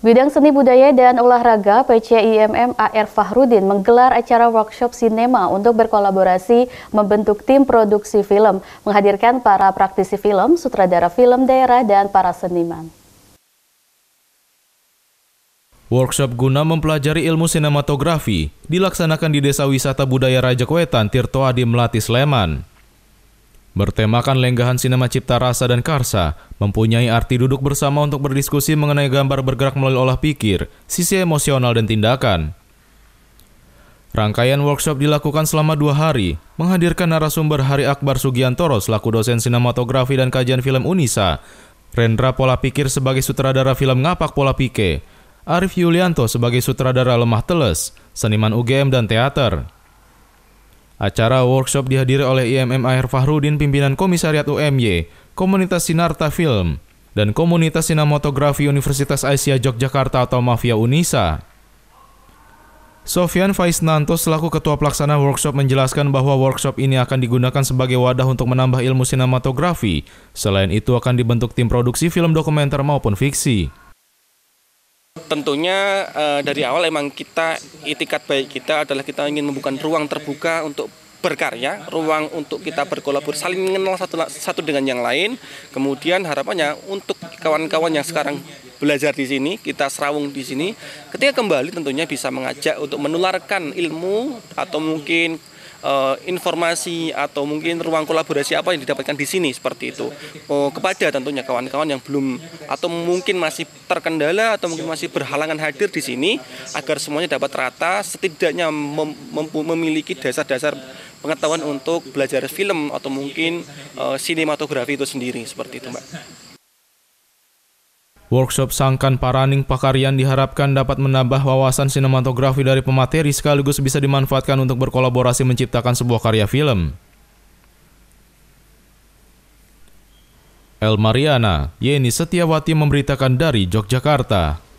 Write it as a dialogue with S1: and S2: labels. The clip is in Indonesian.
S1: Bidang Seni Budaya dan Olahraga PCIMM AR Fahrudin menggelar acara workshop sinema untuk berkolaborasi membentuk tim produksi film, menghadirkan para praktisi film, sutradara film daerah, dan para seniman.
S2: Workshop guna mempelajari ilmu sinematografi dilaksanakan di Desa Wisata Budaya Raja Kwetan, Adi Melati Sleman. Bertemakan lenggahan sinema cipta rasa dan karsa, mempunyai arti duduk bersama untuk berdiskusi mengenai gambar bergerak melalui olah pikir, sisi emosional dan tindakan. Rangkaian workshop dilakukan selama dua hari, menghadirkan narasumber Hari Akbar Sugiantoro selaku dosen sinematografi dan kajian film UNISA, Rendra Pola Pikir sebagai sutradara film Ngapak Pola Pike, Arif Yulianto sebagai sutradara Lemah Teles, seniman UGM dan teater. Acara workshop dihadiri oleh IMM Air Fahrudin pimpinan Komisariat UMY, Komunitas Sinarta Film, dan Komunitas Sinematografi Universitas Aisyah Yogyakarta atau Mafia Unisa. Sofian Faisnanto selaku ketua pelaksana workshop menjelaskan bahwa workshop ini akan digunakan sebagai wadah untuk menambah ilmu sinematografi. Selain itu akan dibentuk tim produksi film dokumenter maupun fiksi.
S3: Tentunya uh, dari awal emang kita itikat baik kita adalah kita ingin membuka ruang terbuka untuk berkarya, ruang untuk kita berkolaborasi, saling mengenal satu, satu dengan yang lain. Kemudian harapannya untuk kawan-kawan yang sekarang belajar di sini, kita serawung di sini, ketika kembali tentunya bisa mengajak untuk menularkan ilmu atau mungkin uh, informasi atau mungkin ruang kolaborasi apa yang didapatkan di sini seperti itu oh, kepada tentunya kawan-kawan yang belum atau mungkin masih terkendala atau mungkin masih berhalangan hadir di sini agar semuanya dapat rata setidaknya mem memiliki dasar-dasar pengetahuan untuk belajar film atau mungkin uh, sinematografi itu sendiri seperti itu mbak.
S2: Workshop Sangkan Paraning Pakarian diharapkan dapat menambah wawasan sinematografi dari pemateri sekaligus bisa dimanfaatkan untuk berkolaborasi menciptakan sebuah karya film. El Mariana, Yeni Setiawati memberitakan dari Yogyakarta.